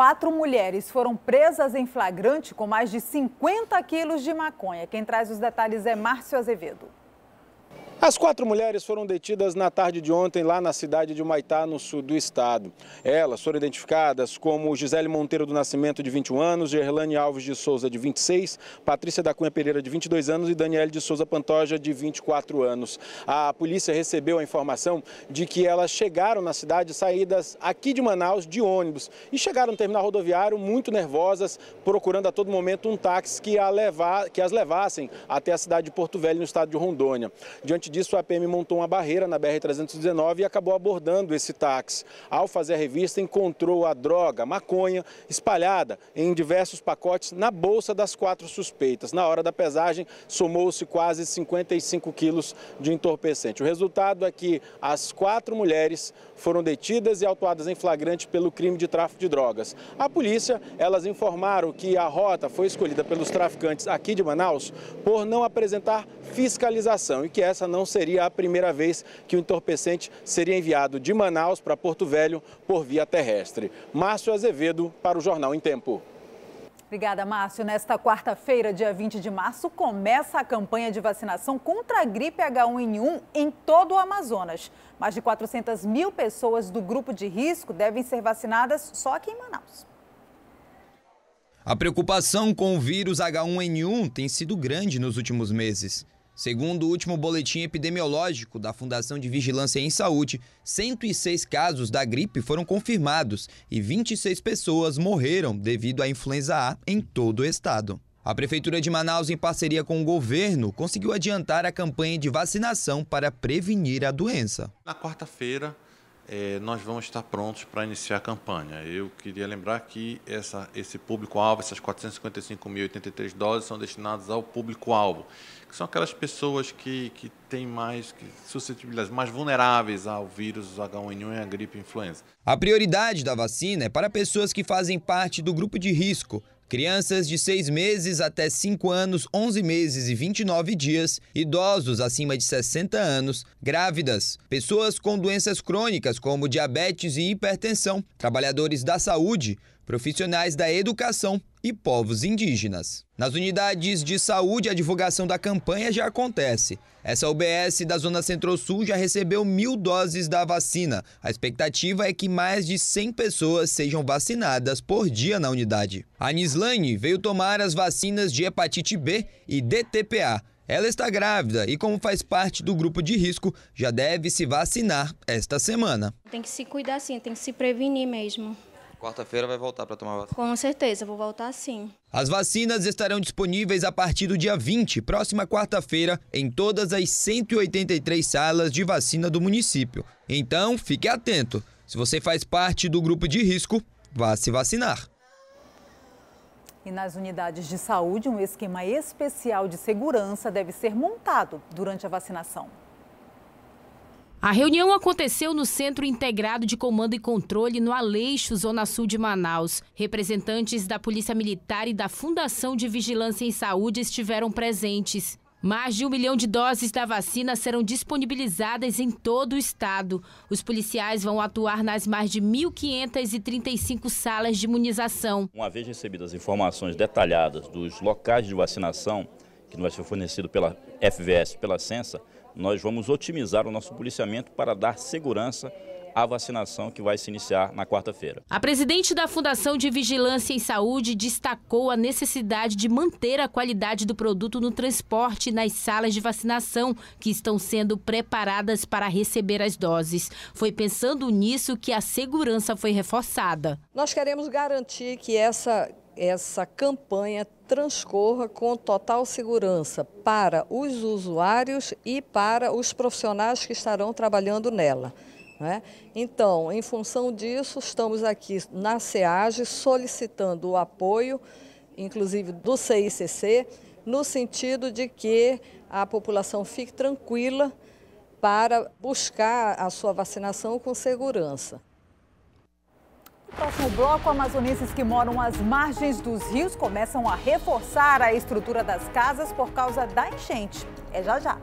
Quatro mulheres foram presas em flagrante com mais de 50 quilos de maconha. Quem traz os detalhes é Márcio Azevedo. As quatro mulheres foram detidas na tarde de ontem lá na cidade de Humaitá, no sul do estado. Elas foram identificadas como Gisele Monteiro do Nascimento, de 21 anos, Gerlane Alves de Souza, de 26, Patrícia da Cunha Pereira, de 22 anos e Daniele de Souza Pantoja, de 24 anos. A polícia recebeu a informação de que elas chegaram na cidade saídas aqui de Manaus de ônibus e chegaram no terminal rodoviário muito nervosas, procurando a todo momento um táxi que, a levar, que as levassem até a cidade de Porto Velho, no estado de Rondônia. Diante disso, a PM montou uma barreira na BR-319 e acabou abordando esse táxi. Ao fazer a revista, encontrou a droga, a maconha, espalhada em diversos pacotes na bolsa das quatro suspeitas. Na hora da pesagem, somou-se quase 55 quilos de entorpecente. O resultado é que as quatro mulheres foram detidas e autuadas em flagrante pelo crime de tráfico de drogas. A polícia, elas informaram que a rota foi escolhida pelos traficantes aqui de Manaus por não apresentar fiscalização e que essa não não seria a primeira vez que o entorpecente seria enviado de Manaus para Porto Velho por via terrestre. Márcio Azevedo para o Jornal em Tempo. Obrigada, Márcio. Nesta quarta-feira, dia 20 de março, começa a campanha de vacinação contra a gripe H1N1 em todo o Amazonas. Mais de 400 mil pessoas do grupo de risco devem ser vacinadas só aqui em Manaus. A preocupação com o vírus H1N1 tem sido grande nos últimos meses. Segundo o último boletim epidemiológico da Fundação de Vigilância em Saúde, 106 casos da gripe foram confirmados e 26 pessoas morreram devido à influenza A em todo o estado. A Prefeitura de Manaus, em parceria com o governo, conseguiu adiantar a campanha de vacinação para prevenir a doença. Na quarta-feira, é, nós vamos estar prontos para iniciar a campanha. Eu queria lembrar que essa, esse público-alvo, essas 455.083 doses, são destinadas ao público-alvo, que são aquelas pessoas que, que têm mais que suscetibilidades, mais vulneráveis ao vírus H1N1 e à gripe influenza. A prioridade da vacina é para pessoas que fazem parte do grupo de risco, Crianças de 6 meses até 5 anos, 11 meses e 29 dias, idosos acima de 60 anos, grávidas, pessoas com doenças crônicas como diabetes e hipertensão, trabalhadores da saúde, profissionais da educação e povos indígenas. Nas unidades de saúde, a divulgação da campanha já acontece. Essa UBS da Zona Centro-Sul já recebeu mil doses da vacina. A expectativa é que mais de 100 pessoas sejam vacinadas por dia na unidade. A Nislane veio tomar as vacinas de hepatite B e DTPA. Ela está grávida e, como faz parte do grupo de risco, já deve se vacinar esta semana. Tem que se cuidar sim, tem que se prevenir mesmo. Quarta-feira vai voltar para tomar vacina? Com certeza, vou voltar sim. As vacinas estarão disponíveis a partir do dia 20, próxima quarta-feira, em todas as 183 salas de vacina do município. Então, fique atento. Se você faz parte do grupo de risco, vá se vacinar. E nas unidades de saúde, um esquema especial de segurança deve ser montado durante a vacinação. A reunião aconteceu no Centro Integrado de Comando e Controle, no Aleixo, Zona Sul de Manaus. Representantes da Polícia Militar e da Fundação de Vigilância em Saúde estiveram presentes. Mais de um milhão de doses da vacina serão disponibilizadas em todo o estado. Os policiais vão atuar nas mais de 1.535 salas de imunização. Uma vez recebidas informações detalhadas dos locais de vacinação, que vai ser fornecido pela FVS, pela Sensa, nós vamos otimizar o nosso policiamento para dar segurança à vacinação que vai se iniciar na quarta-feira. A presidente da Fundação de Vigilância em Saúde destacou a necessidade de manter a qualidade do produto no transporte e nas salas de vacinação que estão sendo preparadas para receber as doses. Foi pensando nisso que a segurança foi reforçada. Nós queremos garantir que essa essa campanha transcorra com total segurança para os usuários e para os profissionais que estarão trabalhando nela. Né? Então, em função disso, estamos aqui na SEAGE solicitando o apoio, inclusive do CICC, no sentido de que a população fique tranquila para buscar a sua vacinação com segurança. O próximo bloco, amazonenses que moram às margens dos rios começam a reforçar a estrutura das casas por causa da enchente. É já já.